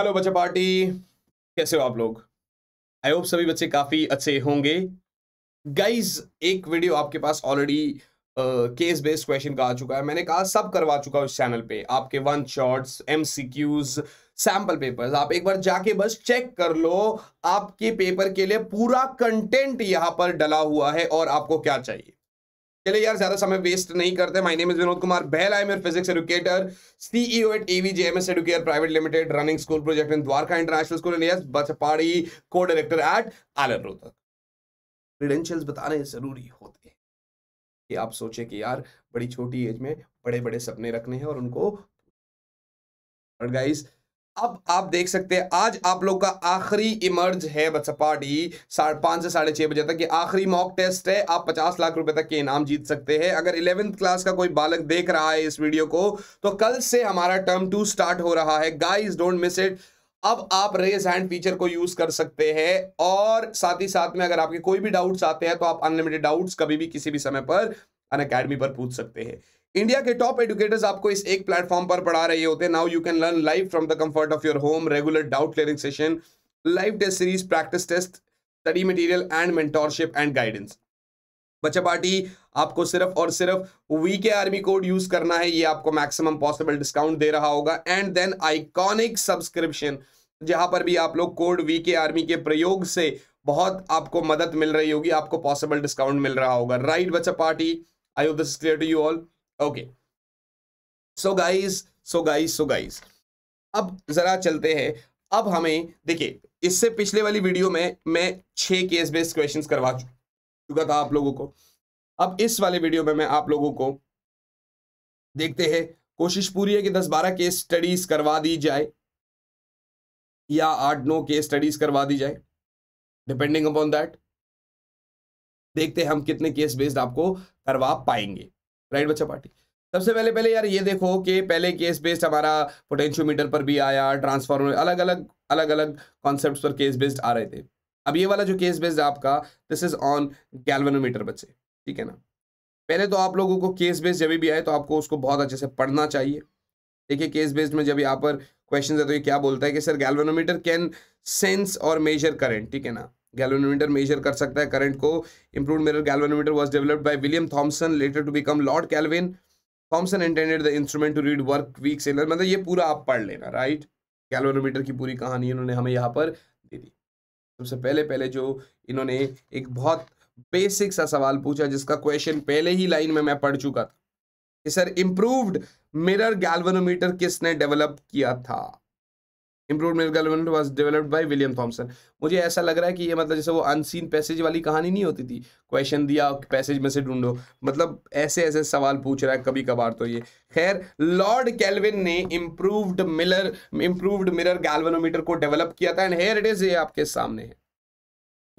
Hello बच्चा party कैसे हो आप लोग आई होप सभी बच्चे काफ़ी अच्छे होंगे गाइज एक वीडियो आपके पास ऑलरेडी केस बेस्ड क्वेश्चन का आ चुका है मैंने कहा सब करवा चुका हूँ इस चैनल पे आपके वन शॉट्स एम सैम्पल पेपर्स आप एक बार जाके बस चेक कर लो आपके पेपर के लिए पूरा कंटेंट यहाँ पर डला हुआ है और आपको क्या चाहिए चलिए यार ज्यादा समय वेस्ट नहीं करते my name is Vinod Kumar बेल I am physics educator CEO at AV JMS educare private limited running school project in Dwarka international school in yes बचपाड़ी को director at Allen Rohtak credentials बताने जरूरी होते हैं कि आप सोचे कि यार बड़ी छोटी एज में बड़े बड़े सपने रखने हैं और उनको और गाइस अब आप देख सकते हैं आज आप लोग का आखिरी इमर्ज है बच्चा पार्टी साढ़े पांच से साढ़े छह बजे तक ये आखिरी मॉक टेस्ट है आप पचास लाख रुपए तक के इनाम जीत सकते हैं अगर इलेवेंथ क्लास का कोई बालक देख रहा है इस वीडियो को तो कल से हमारा टर्म टू स्टार्ट हो रहा है गाइस डोंट मिस इट अब आप रेज हैंड फीचर को यूज कर सकते हैं और साथ ही साथ में अगर आपके कोई भी डाउट्स आते हैं तो आप अनलिमिटेड डाउट्स कभी भी किसी भी समय पर अन अकेडमी पर पूछ सकते हैं इंडिया के टॉप एडुकेटर्स आपको इस एक प्लेटफॉर्म पर पढ़ा रहे होते हैं now you can learn live from the comfort of your home regular doubt clearing session live test series practice test study material and mentorship and guidance बच्चा पार्टी आपको सिर्फ और सिर्फ वी के आर्मी कोड यूज करना है ये आपको मैक्सिमम पॉसिबल डिस्काउंट दे रहा होगा एंड देन आइकॉनिक सब्सक्रिप्शन जहां पर भी आप लोग कोड वी के आर्मी के प्रयोग से बहुत आपको मदद मिल रही होगी आपको पॉसिबल डिस्काउंट मिल रहा होगा राइट बच्चा party I hope this clear to you all okay so guys so guys so guys अब जरा चलते हैं अब हमें देखिए इससे पिछले वाली वीडियो में मैं छह केस बेस्ड क्वेश्चंस करवा चुका था आप लोगों को अब इस वाले वीडियो में मैं आप लोगों को देखते हैं कोशिश पूरी है कि 10-12 केस स्टडीज करवा दी जाए या आठ नौ केस स्टडीज करवा दी जाए डिपेंडिंग अपॉन दैट देखते हैं हम कितने केस बेस्ड आपको करवा पाएंगे राइट बच्चा पार्टी सबसे पहले पहले यार ये देखो कि पहले केस बेस्ड हमारा पोटेंशियोमीटर पर भी आया ट्रांसफॉर्मर अलग अलग अलग अलग कॉन्सेप्ट पर केस बेस्ड आ रहे थे अब ये वाला जो केस बेस्ड आपका दिस इज ऑन गैल्वेनोमीटर बच्चे ठीक है ना पहले तो आप लोगों को केस बेस्ड जब भी आए तो आपको उसको बहुत अच्छे से पढ़ना चाहिए देखिए केस बेस्ड में जब यहाँ पर क्वेश्चन है तो ये क्या बोलता है कि सर गैल्वेनोमीटर कैन सेंस और मेजर करेंट ठीक है ना गैल्वेनोमीटर मेजर कर सकता है करंट को improve mirror galvanometer was developed by William Thomson later to become Lord Kelvin Thomson intended the instrument to read work weak seller मतलब ये पूरा आप पढ़ लेना राइट गैल्वेनोमीटर की पूरी कहानी इन्होंने हमें यहाँ पर दे दी सबसे पहले पहले जो इन्होंने एक बहुत बेसिक सा सवाल पूछा जिसका क्वेश्चन पहले ही लाइन में मैं पढ़ चुका था सर इम्प्रूव्ड मिरर गैल्वेनोमीटर किसने डेवलप किया था improve improvement government was developed by William Thomson मुझे ऐसा लग रहा है कि ये मतलब जैसे वो अनसीन पैसेज वाली कहानी नहीं होती थी क्वेश्चन दिया पैसेज में से ढूंढो मतलब ऐसे ऐसे सवाल पूछ रहा है कभी कभार तो ये खैर लॉर्ड कैलविन ने improved miller improved mirror galvanometer को डेवलप किया था एंड हेयर इट इज ये आपके सामने है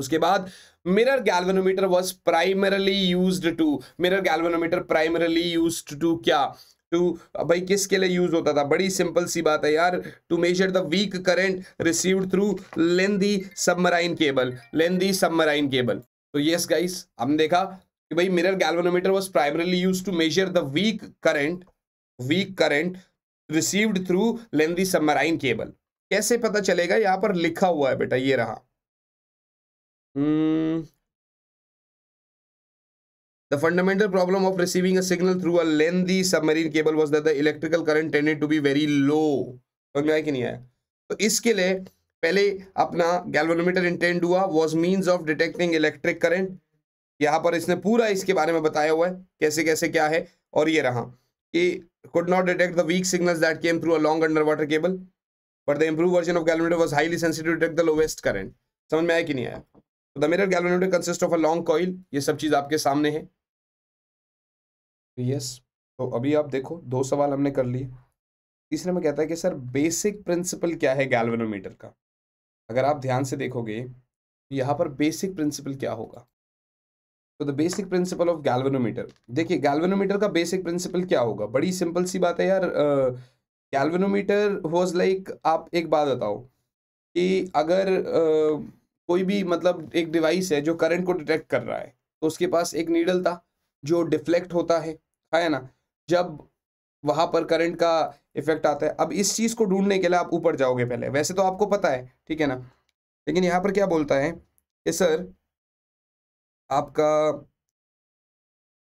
उसके बाद mirror galvanometer was primarily used to mirror galvanometer primarily used to क्या टू भाई किसके लिए यूज होता था बड़ी सिंपल सी बात है यार to measure the weak current received through lengthy submarine cable lengthy submarine cable तो यस गाइस हम देखा कि भाई mirror galvanometer was primarily use to measure the weak current weak current received through lengthy submarine cable कैसे पता चलेगा यहां पर लिखा हुआ है बेटा ये रहा hmm. The fundamental problem of receiving a signal through a lengthy submarine cable was that the electrical current tended to be very low. समझ में आया कि नहीं आया तो इसके लिए पहले अपना गैल्वेनोमीटर इंटेंड हुआ was means of detecting electric current यहाँ पर इसने पूरा इसके बारे में बताया हुआ है कैसे कैसे क्या है और ये रहा कि could not detect the weak signal that came through a long underwater cable but the improve version of galvanometer was highly sensitive detect the lowest current समझ में आया कि नहीं आया the mirror galvanometer consist of a long coil ये सब चीज़ आपके सामने है यस तो, तो अभी आप देखो दो सवाल हमने कर लिए तीसरे में कहता है कि सर बेसिक प्रिंसिपल क्या है गैल्वेनोमीटर का अगर आप ध्यान से देखोगे तो यहाँ पर बेसिक प्रिंसिपल क्या होगा तो the basic principle of galvanometer देखिए गैल्वेनोमीटर का बेसिक प्रिंसिपल क्या होगा बड़ी सिंपल सी बात है यार गैल्वेनोमीटर वॉज लाइक आप एक बात बताओ कि अगर uh, कोई भी मतलब एक डिवाइस है जो करंट को डिटेक्ट कर रहा है तो उसके पास एक नीडल था जो डिफ्लेक्ट होता है है ना जब वहां पर करंट का इफेक्ट आता है अब इस चीज को ढूंढने के लिए आप ऊपर जाओगे पहले वैसे तो आपको पता है ठीक है ना लेकिन यहां पर क्या बोलता है कि सर आपका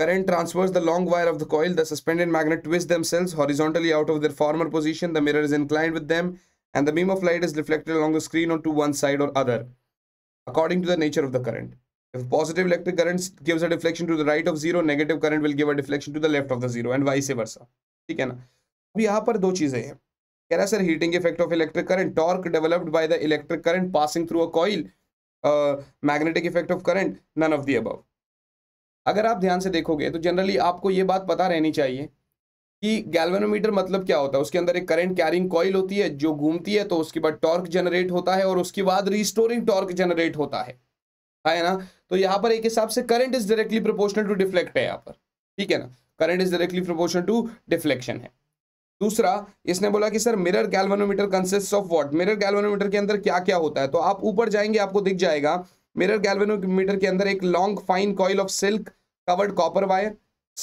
current transfers the long wire of the coil the suspended magnet twist themselves horizontally out of their former position the mirror is inclined with them and the beam of light is reflected along the screen on to one side और other according to the nature of the current If positive electric current gives a deflection to the right of zero, negative current will give a deflection to the left of the zero and vice versa. ठीक है ना अब यहाँ पर दो चीज़ें हैं कह रहा है sir heating effect of electric current torque developed by the electric current passing through a coil magnetic effect of current none of the above अगर आप ध्यान से देखोगे तो जनरली आपको ये बात पता रहनी चाहिए कि गैल्वेनोमीटर मतलब क्या होता है उसके अंदर एक करंट कैरिंग कॉइल होती है जो घूमती है तो उसके बाद टॉर्क जनरेट होता है और उसके बाद रिस्टोरिंग टॉर्क जनरेट होता है है ना तो यहाँ पर एक हिसाब से current is directly proportional to deflect है यहाँ पर ठीक है ना current is directly proportional to deflection है दूसरा इसने बोला कि sir mirror galvanometer consist of what mirror galvanometer के अंदर क्या क्या होता है तो आप ऊपर जाएंगे आपको दिख जाएगा मिरर गैल्वेनोमीटर के अंदर एक long fine coil of silk covered copper wire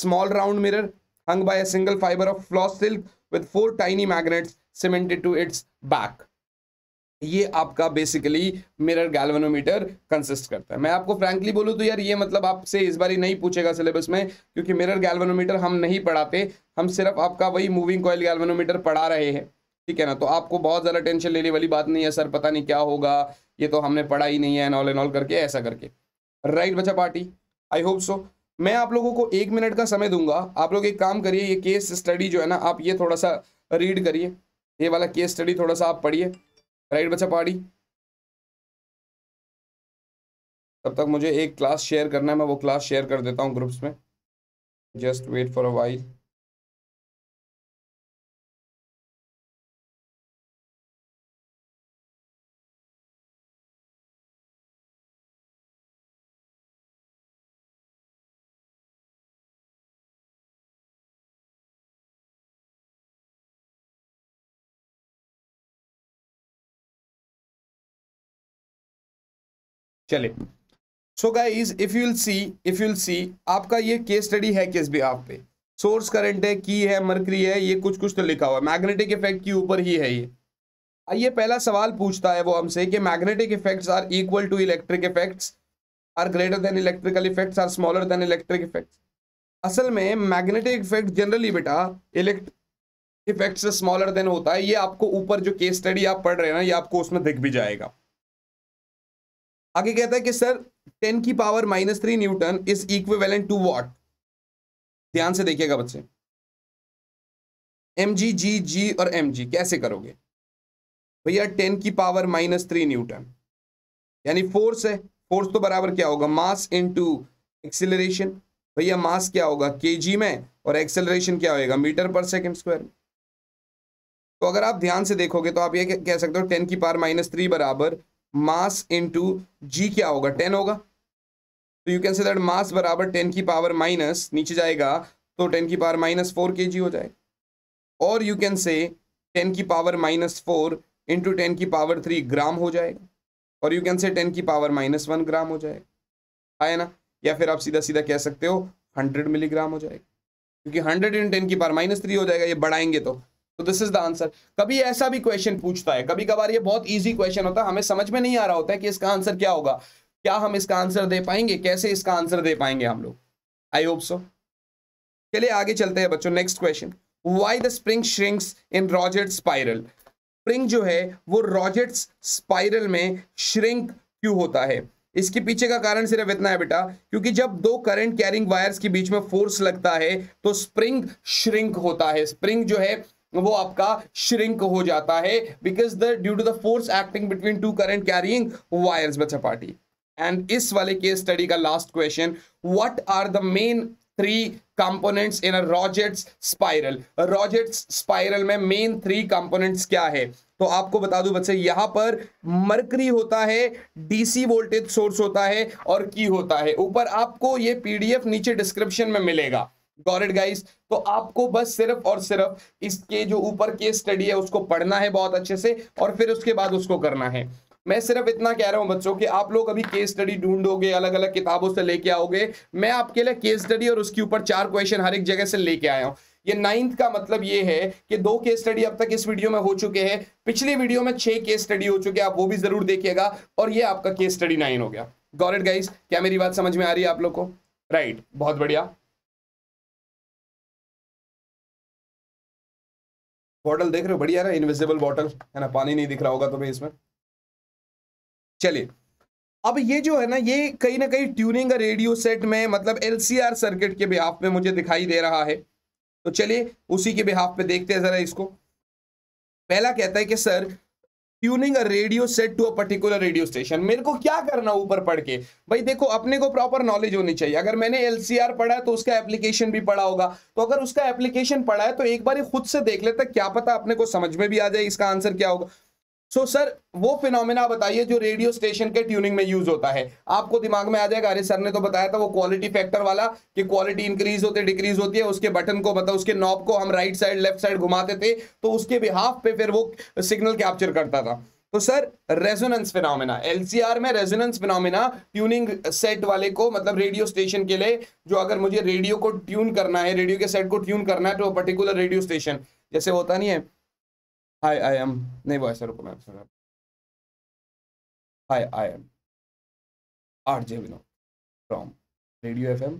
small round mirror hung by a single fiber of floss silk with four tiny magnets cemented to its back ये आपका बेसिकली मिरर गैल्वेनोमीटर कंसिस्ट करता है मैं आपको frankly बोलूं तो यार ये मतलब आपसे इस बार ही नहीं पूछेगा सिलेबस में क्योंकि मिरर गैल्वेनोमीटर हम नहीं पढ़ाते हम सिर्फ आपका वही मूविंग कॉयल गैल्वेनोमीटर पढ़ा रहे हैं ठीक है ना तो आपको बहुत ज़्यादा टेंशन लेने वाली बात नहीं है सर पता नहीं क्या होगा ये तो हमने पढ़ा ही नहीं है एनऑल एनऑल करके ऐसा करके राइट बच्चा पार्टी आई होप सो मैं आप लोगों को एक मिनट का समय दूंगा आप लोग एक काम करिए ये केस स्टडी जो है ना आप ये थोड़ा सा रीड करिए ये वाला केस स्टडी थोड़ा सा आप पढ़िए राइट बच्चा पार्टी तब तक मुझे एक क्लास शेयर करना है मैं वो क्लास शेयर कर देता हूँ ग्रुप्स में just wait for a while चले so guys if you'll see if you'll see आपका ये केस स्टडी है किस आप पे सोर्स करंट है की है मरकरी है ये कुछ कुछ तो लिखा हुआ है मैग्नेटिक इफेक्ट के ऊपर ही है ये आइए पहला सवाल पूछता है वो हमसे कि magnetic effects are equal to electric effects are greater than electrical effects are smaller than electric effects असल में मैग्नेटिक इफेक्ट जनरली बेटा इलेक्ट इफेक्ट से स्मॉलर देन होता है ये आपको ऊपर जो केस स्टडी आप पढ़ रहे हैं ना ये आपको उसमें दिख भी जाएगा आगे कहता है कि सर टेन की power minus three newton is equivalent to what ध्यान से देखिएगा बच्चे एम जी जी जी और एम जी कैसे करोगे भैया टेन की पावर माइनस थ्री न्यूटन यानी फोर्स है फोर्स तो बराबर क्या होगा मास इनटू एक्सिलेशन भैया मास क्या होगा केजी में और एक्सेलरेशन क्या होगा मीटर पर सेकेंड स्क्वायर में तो अगर आप ध्यान से देखोगे तो आप ये कह सकते हो टेन की पावर माइनस थ्री बराबर मास इनटू जी क्या होगा टेन होगा तो you can say that mass बराबर टेन की पावर माइनस नीचे जाएगा तो टेन की पावर माइनस फोर के जी हो जाएगा और यू कैन से टेन की power minus four into ten की पावर थ्री ग्राम हो जाएगा और यू कैन से टेन की पावर माइनस वन ग्राम हो जाएगा आया ना या फिर आप सीधा सीधा कह सकते हो हंड्रेड मिलीग्राम हो जाएगा क्योंकि हंड्रेड इंटू टेन की पावर माइनस थ्री हो जाएगा ये बढ़ाएंगे तो तो दिस इज द आंसर कभी ऐसा भी क्वेश्चन पूछता है कभी कभार ये बहुत इजी क्वेश्चन होता है हमें समझ में नहीं आ रहा होता है कि इसका आंसर क्या होगा क्या हम इसका आंसर दे पाएंगे कैसे इसका आंसर दे पाएंगे हम लोग आई होप सो चलिए आगे चलते हैं बच्चों next question why the spring shrinks in Roget spiral spring जो है वो रॉजेट्स स्पाइरल में श्रिंक क्यों होता है इसके पीछे का कारण सिर्फ इतना है बेटा क्योंकि जब दो करंट कैरिंग वायर्स के बीच में फोर्स लगता है तो स्प्रिंग श्रिंक होता है स्प्रिंग जो है वो आपका श्रिंक हो जाता है because the due to the force acting between two current carrying wires में पार्टी एंड इस वाले केस स्टडी का last question what are the main three components in Roget's spiral Roget's spiral में मेन थ्री कंपोनेंट्स क्या है तो आपको बता दूं बच्चे यहां पर मरकरी होता है डीसी वोल्टेज सोर्स होता है और की होता है ऊपर आपको ये पीडीएफ नीचे डिस्क्रिप्शन में मिलेगा गॉट इट गाइस तो आपको बस सिर्फ और सिर्फ इसके जो ऊपर केस स्टडी है उसको पढ़ना है बहुत अच्छे से और फिर उसके बाद उसको करना है मैं सिर्फ इतना कह रहा हूं बच्चों कि आप लोग अभी केस स्टडी ढूंढोगे अलग अलग किताबों से लेके आओगे मैं आपके लिए केस स्टडी और उसके ऊपर चार क्वेश्चन हर एक जगह से लेके आया हूं ये नाइन्थ का मतलब ये है कि दो केस स्टडी अब तक इस वीडियो में हो चुके हैं पिछली वीडियो में छह केस स्टडी हो चुके हैं आप वो भी जरूर देखिएगा और ये आपका केस स्टडी नाइन हो गया गॉरेट गाइस क्या मेरी बात समझ में आ रही है आप लोग को राइट बहुत बढ़िया बॉटल देख रहे हो बढ़िया ना इनविजिबल बॉटल है ना पानी नहीं दिख रहा होगा तुम्हें इसमें चलिए अब ये जो है ना ये कहीं ना कहीं ट्यूनिंग रेडियो सेट में मतलब एलसीआर सर्किट के बिहाफ में मुझे दिखाई दे रहा है तो चलिए उसी के बिहाफ पे देखते हैं जरा इसको पहला कहता है कि sir tuning a radio set to a particular radio station मेरे को क्या करना ऊपर पढ़ के भाई देखो अपने को प्रॉपर नॉलेज होनी चाहिए अगर मैंने एलसीआर पढ़ा है तो उसका एप्लीकेशन भी पढ़ा होगा तो अगर उसका एप्लीकेशन पढ़ा है तो एक बार खुद से देख लेता क्या पता अपने को समझ में भी आ जाए इसका आंसर क्या होगा सो so, सर वो फिनोमिना बताइए जो रेडियो स्टेशन के ट्यूनिंग में यूज होता है आपको दिमाग में आ जाएगा अरे सर ने तो बताया था वो क्वालिटी फैक्टर वाला कि क्वालिटी इंक्रीज होती है डिक्रीज होती है उसके बटन को मतलब उसके नॉब को हम राइट साइड लेफ्ट साइड घुमाते थे तो उसके बिहाफ पे फिर वो सिग्नल कैप्चर करता था तो सर रेजोनेंस फिनोमिना एलसीआर में रेजोनेंस फिनोमिना ट्यूनिंग सेट वाले को मतलब रेडियो स्टेशन के लिए जो अगर मुझे रेडियो को ट्यून करना है रेडियो के सेट को ट्यून करना है तो पर्टिकुलर रेडियो स्टेशन जैसे होता नहीं है हाय आई एम नहीं वो ऐसा रुको मैं sir hi I am R J Vino from radio F M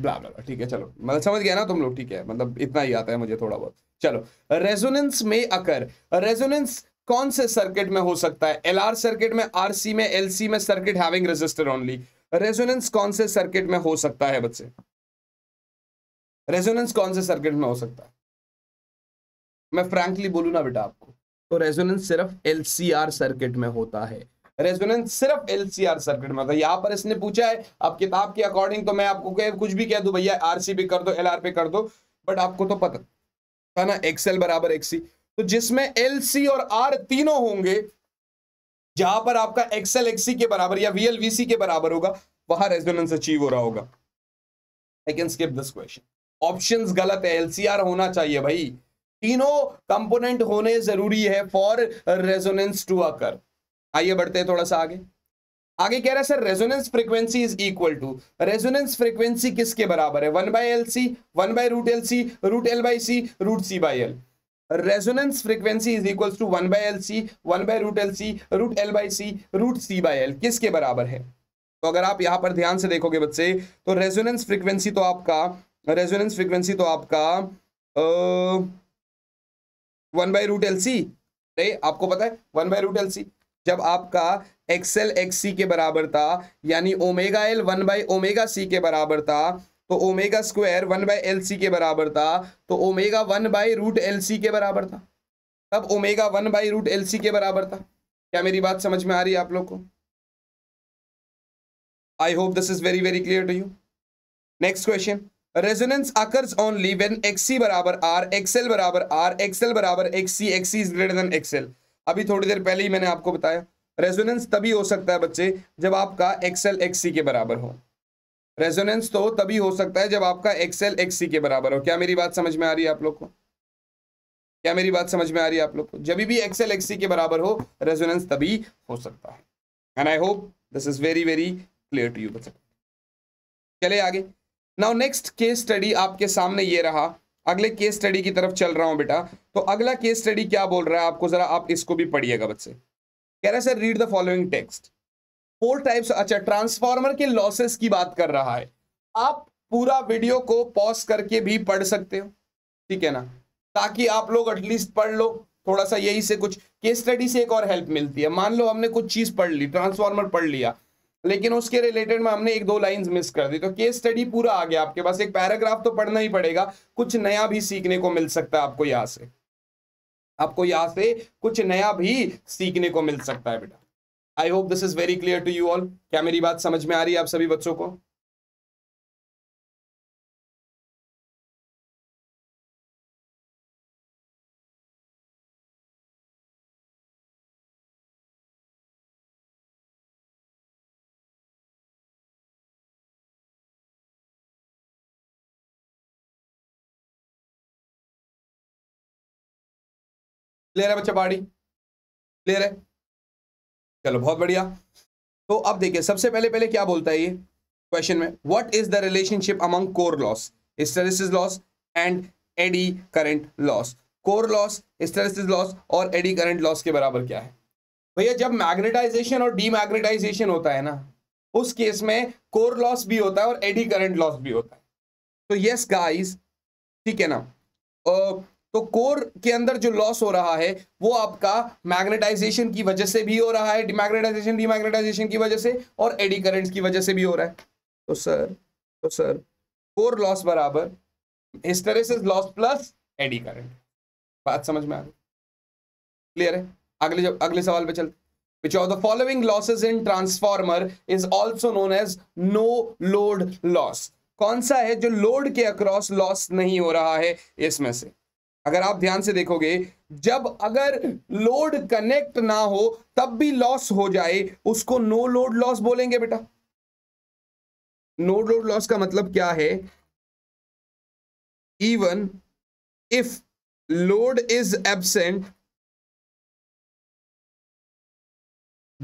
blah blah ठीक है चलो मतलब समझ गया ना तुम लोग ठीक है मतलब इतना ही आता है मुझे थोड़ा बहुत चलो रेजोनेंस में अकर रेजोनेंस कौन से सर्किट में हो सकता है एल आर सर्किट में आर सी में एल सी में circuit having resistor only resonance कौन से सर्किट में हो सकता है बच्चे रेजोनेंस कौन से सर्किट में हो सकता है मैं फ्रेंकली बोलू ना बेटा आपको तो रेजोनेंस सिर्फ एल सर्किट में होता है रेजोनेंस सिर्फ एल सर्किट में होता है यहाँ पर इसने पूछा है आप किताब के अकॉर्डिंग तो मैं आपको कुछ भी कह दू भैया आर पे कर दो एल पे कर दो बट आपको तो पता था ना एक्सएल बराबर एक्सी तो जिसमें एल सी और आर तीनों होंगे जहां पर आपका एक्सएल एक्सी के बराबर या वी वीसी के बराबर होगा वहां रेजोनेंस अचीव हो रहा होगा I can skip this question options गलत है एलसीआर होना चाहिए भाई तीनों कंपोनेंट होने जरूरी है फॉर रेजोनेंस टू अकर आइए बढ़ते हैं थोड़ा सा आगे आगे कह रहा है sir resonance frequency is equal to resonance frequency किसके बराबर है one by L C one by root L C root L by C root C by L resonance frequency is equal to one by L C one by root L C root L by C root C by L किसके बराबर है तो अगर आप यहां पर ध्यान से देखोगे बच्चे तो रेजोनेंस फ्रीक्वेंसी तो आपका रेजोनेंस फ्रीक्वेंसी तो आपका one by root L C नहीं आपको पता है one by root L C जब आपका एक्सएल एक्स सी के बराबर था यानी omega L one by omega C के बराबर था तो omega square one by L C के बराबर था तो omega one by root L C के बराबर था तब omega one by root L C के बराबर था क्या मेरी बात समझ में आ रही है आप लोग को I hope this is very very clear to you next question resonance occurs only when xc बराबर आर एक्सएल बराबर आर एक्सएल बराबर xc xc is greater than XL अभी थोड़ी देर पहले ही मैंने आपको बताया रेजोनेंस तभी हो सकता है बच्चे जब आपका xl xc के बराबर हो रेजोनेंस तो तभी हो सकता है जब आपका xl xc के बराबर हो क्या मेरी बात समझ में आ रही है आप लोग को क्या मेरी बात समझ में आ रही है आप लोग को जब भी xl xc के बराबर हो रेजोनेंस तभी हो सकता है and I hope this is very very clear to you बच्चे चले आगे नाउ नेक्स्ट केस स्टडी आपके सामने ये रहा अगले केस स्टडी की तरफ चल रहा हूं बेटा तो अगला केस स्टडी क्या बोल रहा है आपको जरा आप इसको भी पढ़िएगा बच्चे कह रहे सर read the following text four types अच्छा ट्रांसफार्मर के लॉसेस की बात कर रहा है आप पूरा वीडियो को पॉज करके भी पढ़ सकते हो ठीक है ना ताकि आप लोग एटलीस्ट पढ़ लो थोड़ा सा यही से कुछ केस स्टडी से एक और हेल्प मिलती है मान लो हमने कुछ चीज पढ़ ली ट्रांसफार्मर पढ़ लिया लेकिन उसके रिलेटेड में हमने एक दो लाइंस मिस कर दी तो केस स्टडी पूरा आ गया आपके पास एक पैराग्राफ तो पढ़ना ही पड़ेगा कुछ नया भी सीखने को मिल सकता है आपको यहाँ से आपको यहाँ से कुछ नया भी सीखने को मिल सकता है बेटा I hope this is very clear to you all क्या मेरी बात समझ में आ रही है आप सभी बच्चों को क्लियर है बच्चा पहाड़ी क्लियर है चलो बहुत बढ़िया तो अब देखिए सबसे पहले पहले क्या बोलता है ये क्वेश्चन में what is the relationship among core loss hysteresis loss and eddy current loss core loss hysteresis loss और एडी करंट लॉस के बराबर क्या है भैया जब मैग्नेटाइजेशन और डीमैग्नेटाइजेशन होता है ना उस केस में कोर लॉस भी होता है और एडी करंट लॉस भी होता है तो यस गाइस ठीक है ना तो कोर के अंदर जो लॉस हो रहा है वो आपका मैग्नेटाइजेशन की वजह से भी हो रहा है डिमैग्नेटाइजेशन डिमैग्नेटाइजेशन की वजह से और एडी करेंट की वजह से भी हो रहा है तो सर तो सर कोर लॉस बराबर hysteresis loss plus eddy current बात समझ में आ गई क्लियर है अगले जब अगले सवाल पे चलते which of the following losses in transformer is also known as no load loss कौन सा है जो लोड के अक्रॉस लॉस नहीं हो रहा है इसमें से अगर आप ध्यान से देखोगे जब अगर लोड कनेक्ट ना हो तब भी लॉस हो जाए उसको नो लोड लॉस बोलेंगे बेटा नो लोड लॉस का मतलब क्या है even if load is absent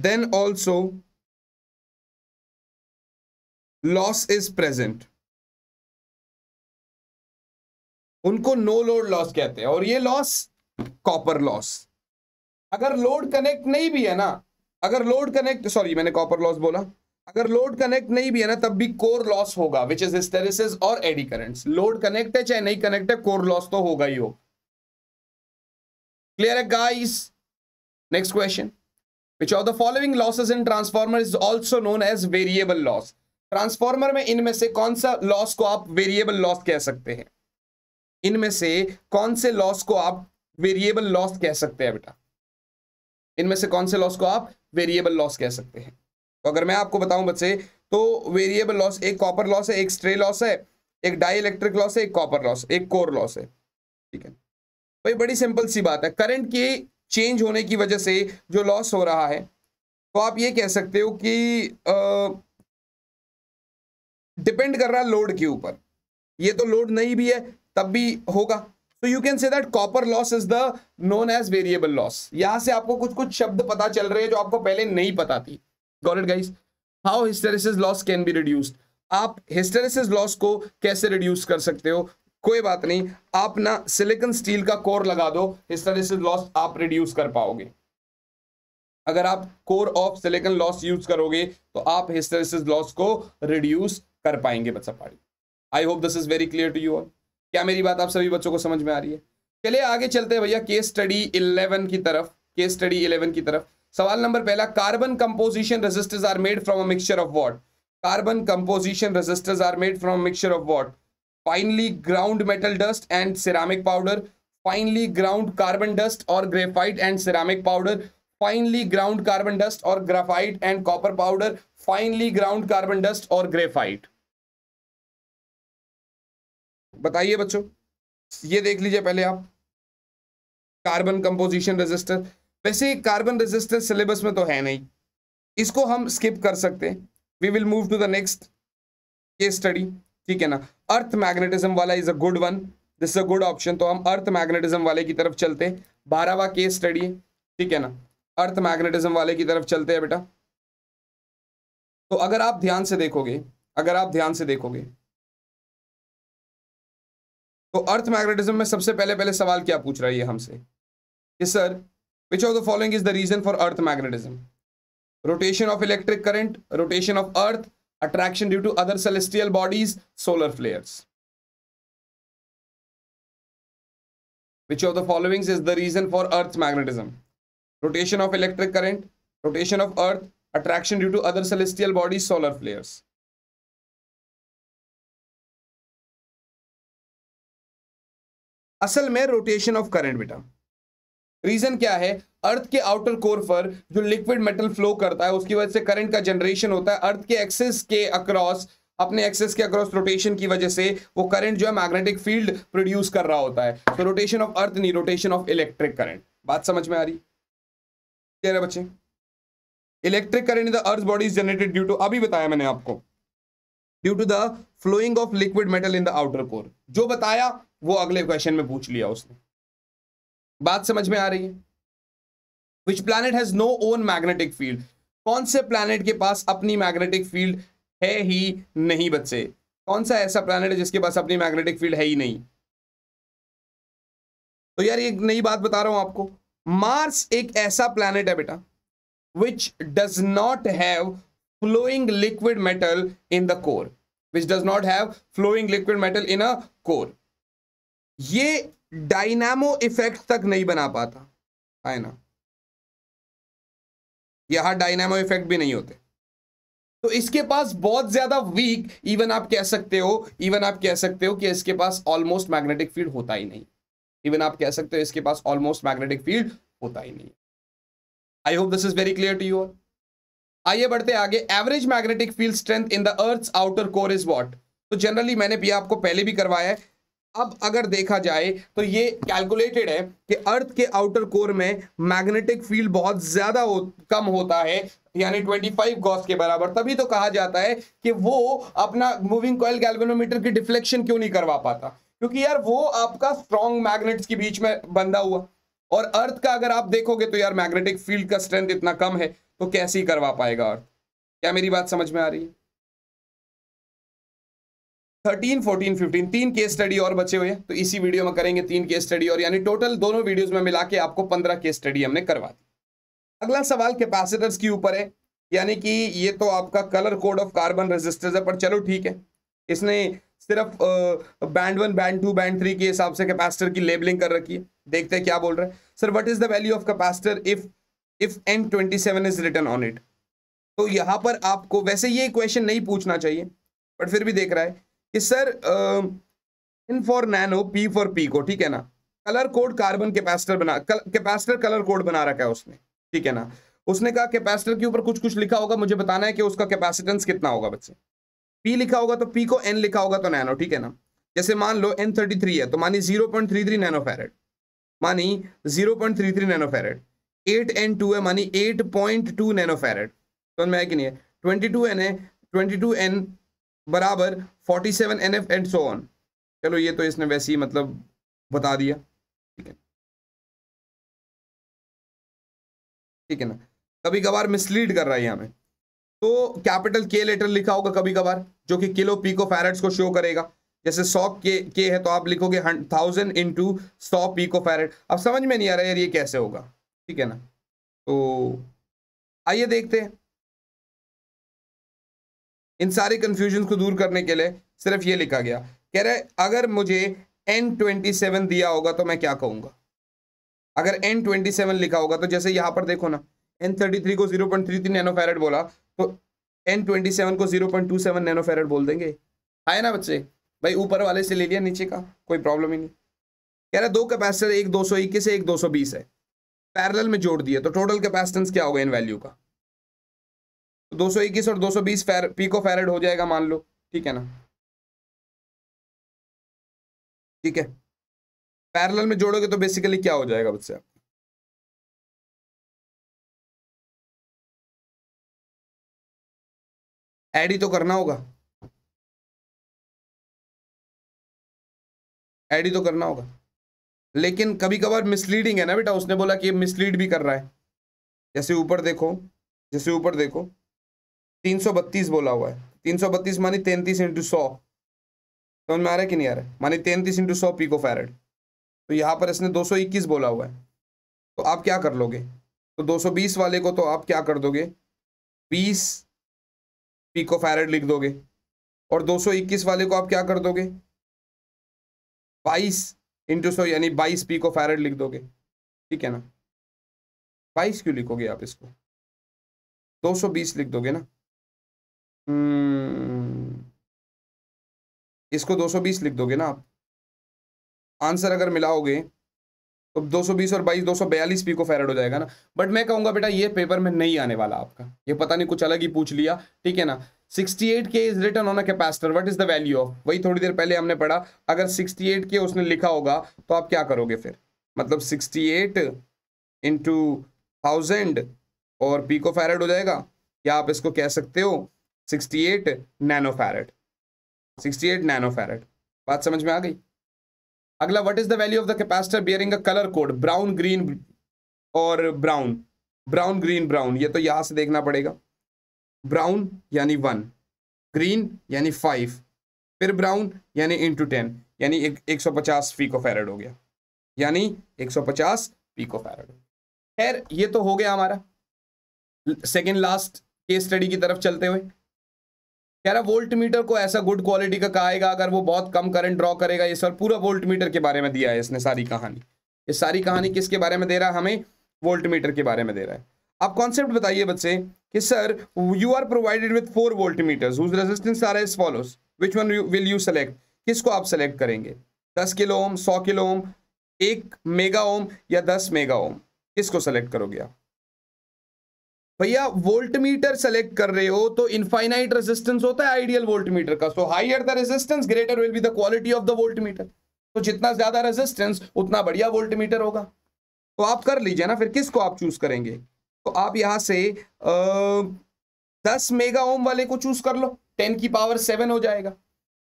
then also loss is present उनको नो लोड लॉस कहते हैं और ये लॉस कॉपर लॉस अगर लोड कनेक्ट नहीं भी है ना अगर लोड कनेक्ट सॉरी मैंने कॉपर लॉस बोला अगर लोड कनेक्ट नहीं भी है ना तब भी कोर लॉस होगा विच इज हिस्टेरिसिस और एडी करंट्स लोड कनेक्ट है चाहे नहीं कनेक्ट है कोर लॉस तो होगा ही होगा क्लियर है guys next question which of the following losses in transformer is also known as variable loss transformer में इनमें से कौन सा लॉस को आप वेरिएबल लॉस कह सकते हैं इनमें से कौन से लॉस को आप वेरिएबल लॉस कह सकते हैं बेटा इनमें से कौन से लॉस को आप वेरिएबल लॉस कह सकते हैं तो अगर मैं आपको बताऊं बच्चे तो वेरिएबल लॉस एक कॉपर लॉस है एक स्ट्रे लॉस है एक डाई इलेक्ट्रिक लॉस है एक कॉपर लॉस एक कोर लॉस है ठीक है भाई बड़ी सिंपल सी बात है करंट के चेंज होने की वजह से जो लॉस हो रहा है तो आप ये कह सकते हो कि डिपेंड कर रहा है लोड के ऊपर ये तो लोड नहीं भी है तब भी होगा तो you can say that copper loss is the known as variable loss यहां से आपको कुछ कुछ शब्द पता चल रहे हैं जो आपको पहले नहीं पता थी गॉलेट guys how hysteresis loss can be reduced आप हिस्टेरिस लॉस को कैसे रिड्यूस कर सकते हो कोई बात नहीं आप ना सिलिकन स्टील का कोर लगा दो हिस्टेरिस लॉस आप रिड्यूस कर पाओगे अगर आप core of silicon loss use करोगे तो आप हिस्टेरिस लॉस को रिड्यूस कर पाएंगे बच्चा पाड़ी I hope this is very clear to you all क्या मेरी बात आप सभी बच्चों को समझ में आ रही है चलिए आगे चलते हैं भैया केस स्टडी इलेवन की तरफ केस स्टडी इलेवन की तरफ सवाल नंबर पहला carbon composition resistors are made from a mixture of what carbon composition resistors are made from mixture of what finely ground metal dust and ceramic powder finely ground carbon dust और graphite and ceramic powder finely ground carbon dust और graphite and copper powder finely ground carbon dust और graphite बताइए बच्चों ये देख लीजिए पहले आप कार्बन कंपोजिशन रेजिस्टर वैसे कार्बन रजिस्टर सिलेबस में तो है नहीं इसको हम स्किप कर सकते हैं we will move to the next case study ठीक है ना अर्थ मैग्नेटिज्म वाला is a good one this a good option तो हम अर्थ मैग्नेटिज्म वाले की तरफ चलते हैं बारहवा केस स्टडी है ठीक है ना अर्थ मैग्नेटिज्म वाले की तरफ चलते हैं बेटा तो अगर आप ध्यान से देखोगे अगर आप ध्यान से देखोगे तो अर्थ मैग्नेटिज्म में सबसे पहले पहले सवाल क्या पूछ रहा है ये हमसे कि sir which of the following is the reason for earth magnetism rotation of electric current rotation of earth attraction due to other celestial bodies solar flares which of the following is the reason for earth magnetism rotation of electric current rotation of earth attraction due to other celestial bodies solar flares असल में rotation of current बेटा reason क्या है अर्थ के outer core पर जो liquid metal flow करता है उसकी वजह से करंट का जनरेशन होता है अर्थ के एक्सेस के अक्रॉस अपने एक्सेस के अक्रॉस रोटेशन की वजह से वो करंट जो है मैग्नेटिक फील्ड प्रोड्यूस कर रहा होता है तो रोटेशन ऑफ अर्थ नहीं रोटेशन ऑफ इलेक्ट्रिक करंट बात समझ में आ रही कह रहे बच्चे electric current in the earth body generated due to अभी बताया मैंने आपको due to the flowing of liquid metal in the outer core जो बताया वो अगले क्वेश्चन में पूछ लिया उसने बात समझ में आ रही है which planet has no own magnetic field कौन से प्लानट के पास अपनी मैग्नेटिक फील्ड है ही नहीं बच्चे कौन सा ऐसा प्लानट है जिसके पास अपनी मैग्नेटिक फील्ड है ही नहीं तो यार एक नई बात बता रहा हूं आपको मार्स एक ऐसा प्लानट है बेटा which does not have flowing liquid metal in the core which does not have flowing liquid metal in a core ये डायनामो इफेक्ट तक नहीं बना पाता है ना यहां डायनामो इफेक्ट भी नहीं होते तो इसके पास बहुत ज्यादा वीक इवन आप कह सकते हो इवन आप कह सकते हो कि इसके पास ऑलमोस्ट मैग्नेटिक फील्ड होता ही नहीं इवन आप कह सकते हो इसके पास ऑलमोस्ट मैग्नेटिक फील्ड होता ही नहीं I hope this is very clear to you all आइए बढ़ते आगे average magnetic field strength in the earth outer core is what तो जनरली मैंने भी आपको पहले भी करवाया है अब अगर देखा जाए तो ये कैलकुलेटेड है कि अर्थ के आउटर कोर में मैग्नेटिक फील्ड बहुत ज्यादा हो, कम होता है यानी 25 गॉस के बराबर तभी तो कहा जाता है कि वो अपना मूविंग कॉयल गैल्वेनोमीटर की डिफ्लेक्शन क्यों नहीं करवा पाता क्योंकि यार वो आपका स्ट्रॉन्ग मैग्नेट्स के बीच में बंधा हुआ और अर्थ का अगर आप देखोगे तो यार मैग्नेटिक फील्ड का स्ट्रेंथ इतना कम है तो कैसे ही करवा पाएगा अर्थ क्या मेरी बात समझ में आ रही है थर्टीन फोर्टीन फिफ्टीन तीन केस स्टडी और बचे हुए तो इसी वीडियो में करेंगे तीन केस स्टडी और यानी टोटल दोनों वीडियोज में मिला के आपको पंद्रह केस स्टडी हमने करवा दी अगला सवाल कैपेसिटर्स के ऊपर है यानी कि ये तो आपका colour code of carbon resistors है पर चलो ठीक है इसने सिर्फ band one band two band three के हिसाब से कैपेसिटर की लेबलिंग कर रखी है देखते हैं क्या बोल रहे हैं sir what is the value of capacitor if if N twenty seven is written on it तो यहाँ पर आपको वैसे ये क्वेश्चन नहीं पूछना चाहिए बट फिर भी देख रहा है कि sir N for nano P for P को ठीक है ना कलर कोड कार्बन कैपेसिटर बना कैपेसिटर कलर कोड बना रखा है उसने ठीक है ना उसने कहा कैपेसिटर के ऊपर कुछ कुछ लिखा होगा मुझे बताना है कि उसका कैपेसिटेंस कितना होगा बच्चे पी लिखा होगा तो पी को एन लिखा होगा तो नैनो ठीक है ना जैसे मान लो एन थर्टी थ्री है तो मानी zero point three three nano farad मानी zero point three three nano farad eight N two है मानी eight point two nano farad में आया कि नहीं है ट्वेंटी टू एन है ट्वेंटी टू एन बराबर 47 seven N F and so on चलो ये तो इसने वैसे ही मतलब बता दिया ठीक है ठीक है ना कभी कभार मिसलीड कर रहा है हमें तो कैपिटल के लेटर लिखा होगा कभी कभार जो कि किलो पीको फैरेट्स को शो करेगा जैसे सौ के के है तो आप लिखोगे थाउजेंड इंटू सौ पीको फैरेट अब समझ में नहीं आ रहा यार ये कैसे होगा ठीक है ना तो आइए देखते हैं इन सारे कन्फ्यूजन को दूर करने के लिए सिर्फ ये लिखा गया कह रहे अगर मुझे एन ट्वेंटी सेवन दिया होगा तो मैं क्या कहूंगा अगर एन ट्वेंटी सेवन लिखा होगा तो जैसे यहां पर देखो ना एन थर्टी थ्री को zero point three three nanofarad बोला तो एन ट्वेंटी सेवन को zero point two seven nanofarad बोल देंगे आए ना बच्चे भाई ऊपर वाले से ले लिया नीचे का कोई प्रॉब्लम ही नहीं कह रहे दो कैपेसिटर एक दो सौ इक्कीस है एक दो सौ बीस है पैरेलल में जोड़ दिया तो टोटल कैपेसिटेंस क्या होगा इन वैल्यू का 221 और 220 फेर पीको फेरेड हो जाएगा मान लो ठीक है ना ठीक है पैरेलल में जोड़ोगे तो बेसिकली क्या हो जाएगा बच्चे आप एड ही तो करना होगा एड ही तो करना होगा लेकिन कभी कभार मिसलीडिंग है ना बेटा उसने बोला कि मिसलीड भी कर रहा है जैसे ऊपर देखो जैसे ऊपर देखो तीन सौ बत्तीस बोला हुआ है तीन सौ बत्तीस मानी तैंतीस इंटू सौ समझ में आ रहा है कि नहीं आ रहा है मानी तैंतीस इंटू सौ पीको फैरड तो यहाँ पर इसने दो सौ इक्कीस बोला हुआ है तो आप क्या कर लोगे तो दो सौ बीस वाले को तो आप क्या कर दोगे बीस पीको फैरड लिख दोगे और दो सौ इक्कीस वाले को आप क्या कर दोगे बाईस इंटू सौ यानी बाईस पीको फैरड लिख दोगे ठीक है ना बाईस क्यों लिखोगे आप इसको दो सौ बीस लिख दोगे ना हम्म। इसको 220 लिख दोगे ना आप आंसर अगर मिलाओगे तो 220 और 22 242 पीको फेरेड हो जाएगा ना बट मैं कहूंगा बेटा ये पेपर में नहीं आने वाला आपका ये पता नहीं कुछ अलग ही पूछ लिया ठीक है ना 68 के is written on a capacitor what is the value of वही थोड़ी देर पहले हमने पढ़ा अगर 68 के उसने लिखा होगा तो आप क्या करोगे फिर मतलब 68 एट इंटू थाउजेंड और पीको फेरेड हो जाएगा क्या आप इसको कह सकते हो 68 नैनो फैरड 68 नैनो फैरड बात समझ में आ गई अगला what is the value of the capacitor bearing a colour code brown green और ब्राउन ब्राउन ग्रीन ब्राउन ये तो यहां से देखना पड़ेगा ब्राउन यानी वन ग्रीन यानी फाइव फिर ब्राउन यानी इंटू टेन यानी एक, सौ पचास पीको फैरड हो गया यानी एक सौ पचास पीको फैरड खैर ये तो हो गया हमारा सेकेंड लास्ट केस स्टडी की तरफ चलते हुए कह रहा वोल्ट मीटर को ऐसा गुड क्वालिटी का कहेगा अगर वो बहुत कम करंट ड्रॉ करेगा ये सर पूरा वोल्ट मीटर के बारे में दिया है इसने सारी कहानी ये सारी कहानी किसके बारे में दे रहा है हमें वोल्ट मीटर के बारे में दे रहा है आप कॉन्सेप्ट बताइए बच्चे कि sir you are provided with four voltmeter are as follows which one will you select किसको आप सेलेक्ट करेंगे दस किलो ओम सौ किलो ओम एक मेगा ओम या दस मेगा ओम किसको सेलेक्ट करोगे आप भैया वोल्ट मीटर सेलेक्ट कर रहे हो तो इनफाइनाइट रेजिस्टेंस होता है आइडियल वोल्ट मीटर का so higher the resistance greater will be the quality of the voltmeter तो जितना ज्यादा रेजिस्टेंस उतना बढ़िया वोल्ट मीटर होगा तो आप कर लीजिए ना फिर किसको आप चूज करेंगे तो आप यहां से आ, दस मेगा ओम वाले को चूज कर लो टेन की पावर सेवन हो जाएगा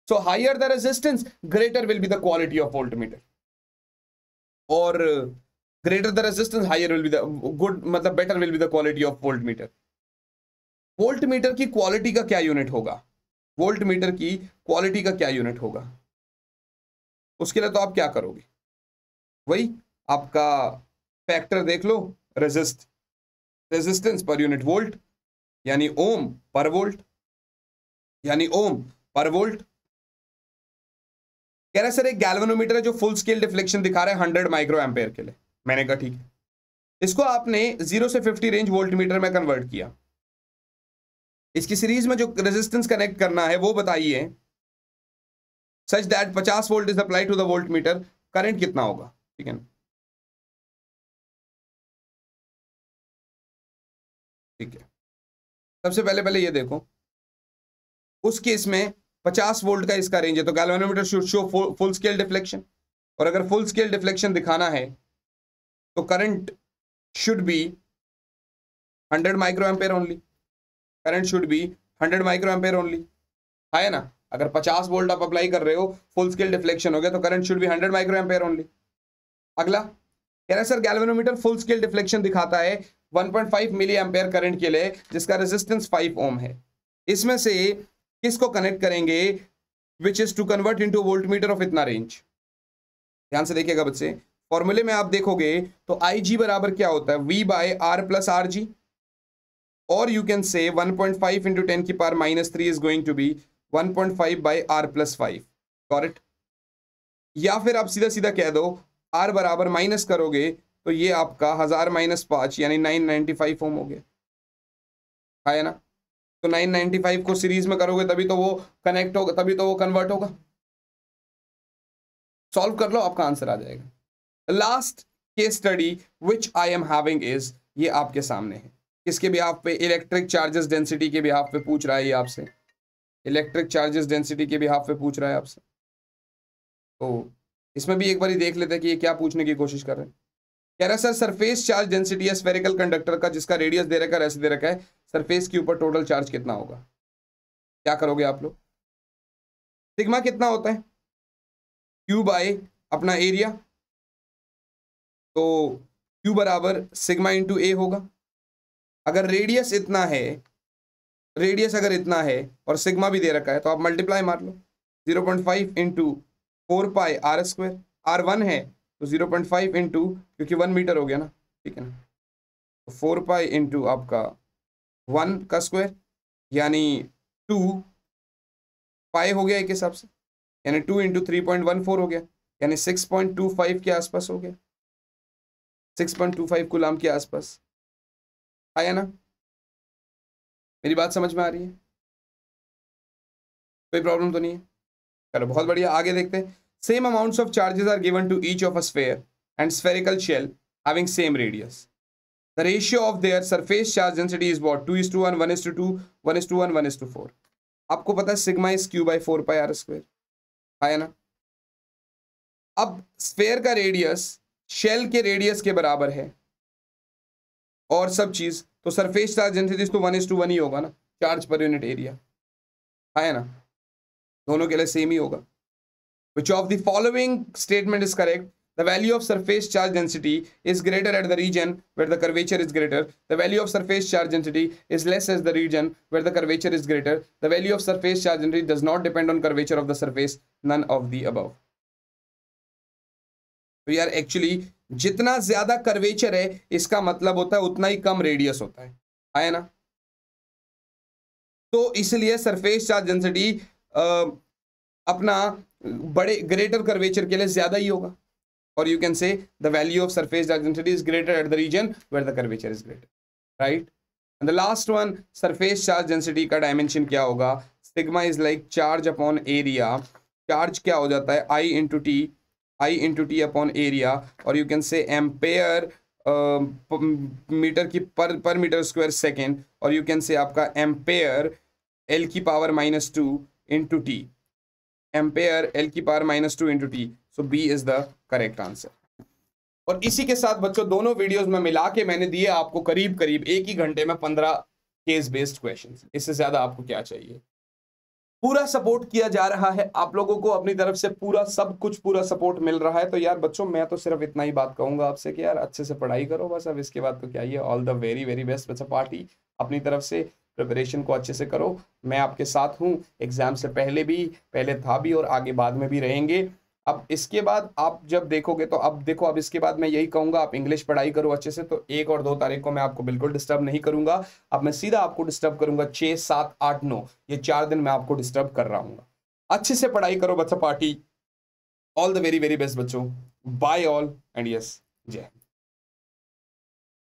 so higher the resistance greater will be the quality of voltmeter और greater the resistance higher will be the good मतलब better will be the quality of voltmeter voltmeter की quality का क्या unit होगा volt meter की quality का क्या unit होगा उसके लिए तो आप क्या करोगे वही आपका फैक्टर देख लो रेजिस्ट रेजिस्टेंस पर यूनिट वोल्ट यानी ओम पर वोल्ट यानी ओम पर वोल्ट कह रहे सर एक गैल्वेनोमीटर है जो फुल स्केल डिफ्लेक्शन दिखा रहा है हंड्रेड माइक्रो एम्पेयर के लिए मैंने कहा ठीक इसको आपने जीरो से फिफ्टी रेंज वोल्ट मीटर में कन्वर्ट किया इसकी सीरीज में जो रेजिस्टेंस कनेक्ट करना है वो बताइए सच दैट पचास volt is apply to the voltmeter current कितना होगा ठीक है ठीक है सबसे पहले पहले ये देखो उस केस में पचास वोल्ट का इसका रेंज है तो galvanometer should show full scale deflection और अगर फुल स्केल डिफ्लेक्शन दिखाना है तो current should be 100 microampere only. Current should be 100 ampere only है ना अगर 50 वोल्ट आप अप्लाई कर रहे हो फुल स्केल डिफ्लेक्शन हो गया तो current should be 100 micro ampere only अगला कह रहे sir galvanometer full scale deflection दिखाता है 1.5 मिली एम्पेयर करंट के लिए जिसका रेजिस्टेंस 5 ओम है इसमें से किसको कनेक्ट करेंगे which is to convert into volt of इतना रेंज ध्यान से देखिएगा बच्चे फॉर्मूले में आप देखोगे तो आई जी बराबर क्या होता है V by R plus R G और यू कैन से 1.5 पॉइंट फाइव इंटू टेन की power minus three is going to be 1.5 point five by R plus five correct या फिर आप सीधा सीधा कह दो आर बराबर माइनस करोगे तो ये आपका हज़ार माइनस पांच यानी नाइन नाइनटी फाइव होम हो गया है ना तो नाइन नाइनटी फाइव को सीरीज में करोगे तभी तो वो कनेक्ट होगा तभी तो वो कन्वर्ट होगा सॉल्व कर लो आपका आंसर आ जाएगा last case study which I am having is ये आपके सामने है किसके भी आप पे इलेक्ट्रिक चार्जेस डेंसिटी के भी आप पे पूछ रहा है ये आपसे इलेक्ट्रिक चार्जेस डेंसिटी के भी आप पे पूछ रहा है आपसे तो इसमें भी एक बार देख लेते हैं कि ये क्या पूछने की कोशिश कर रहे हैं कह रहा है सर सरफेस चार्ज डेंसिटी है स्फेरिकल कंडक्टर का जिसका रेडियस दे रखा है ऐसे दे रखा है सरफेस के ऊपर टोटल चार्ज कितना होगा क्या करोगे आप लोग सिग्मा कितना होता है क्यूब आए अपना एरिया तो क्यू बराबर सिग्मा इंटू ए होगा अगर रेडियस इतना है रेडियस अगर इतना है और सिग्मा भी दे रखा है तो आप मल्टीप्लाई मार लो zero point five into four pi R square R one है तो जीरो पॉइंट फाइव इंटू क्योंकि वन मीटर हो गया ना ठीक है ना तो फोर पाई इंटू आपका वन का स्क्वायर यानी टू पाई हो गया एक हिसाब से यानी two into three point one four हो गया यानी सिक्स पॉइंट टू फाइव के आसपास हो गया सिक्स पॉइंट टू फाइव गुलाम के आसपास आया ना मेरी बात समझ में आ रही है कोई प्रॉब्लम तो नहीं है चलो बहुत बढ़िया आगे देखते हैं same amount of charges are given to each of a sphere and spherical shell having same radius the ratio of their surface charge density is what? Two is to one one is to two one is to one one is to four आपको पता है sigma is Q by four pi R square आया ना अब sphere का radius shell के radius के बराबर है और सब चीज तो सरफेस चार्ज डेंसिटीज तो वन इज टू वन ही होगा ना चार्ज पर यूनिट एरिया है ना दोनों के लिए सेम ही होगा which of the following statement is correct the value of surface charge density is greater at the region where the curvature is greater the value of surface charge density is less as the region where the curvature is greater the value of surface charge density does not depend on curvature of the surface none of the above तो यार actually जितना ज्यादा curvature है इसका मतलब होता है उतना ही कम रेडियस होता है आया ना तो इसलिए सरफेस चार्ज डेंसिटी अपना बड़े ग्रेटर कर्वेचर के लिए ज्यादा ही होगा और you can say the value of surface charge density is greater at the region where the curvature is greater right and the last one surface charge density का dimension क्या होगा sigma is like charge upon area charge क्या हो जाता है I into T I into T upon area और you can say ampere metre की per per metre square second और यू कैन से आपका एम्पेयर एल की power minus two into T ampere L की power minus two into T so B is the correct answer और इसी के साथ बच्चों दोनों वीडियोस में मिला के मैंने दिए आपको करीब करीब एक ही घंटे में पंद्रह केस बेस्ड क्वेश्चन इससे ज्यादा आपको क्या चाहिए पूरा सपोर्ट किया जा रहा है आप लोगों को अपनी तरफ से पूरा सब कुछ पूरा सपोर्ट मिल रहा है तो यार बच्चों मैं तो सिर्फ इतना ही बात कहूंगा आपसे कि यार अच्छे से पढ़ाई करो बस अब इसके बाद तो क्या ही है all the very very best बच्चा पार्टी अपनी तरफ से प्रिपरेशन को अच्छे से करो मैं आपके साथ हूँ एग्जाम से पहले भी पहले था भी और आगे बाद में भी रहेंगे अब इसके बाद आप जब देखोगे तो अब देखो अब इसके बाद मैं यही कहूंगा आप इंग्लिश पढ़ाई करो अच्छे से तो एक और दो तारीख को मैं आपको बिल्कुल डिस्टर्ब नहीं करूंगा अब मैं सीधा आपको डिस्टर्ब करूंगा छः सात आठ नौ ये चार दिन मैं आपको डिस्टर्ब कर रहा हूँ अच्छे से पढ़ाई करो बच्चा party all the very very best बच्चों बाय ऑल एंड यस जय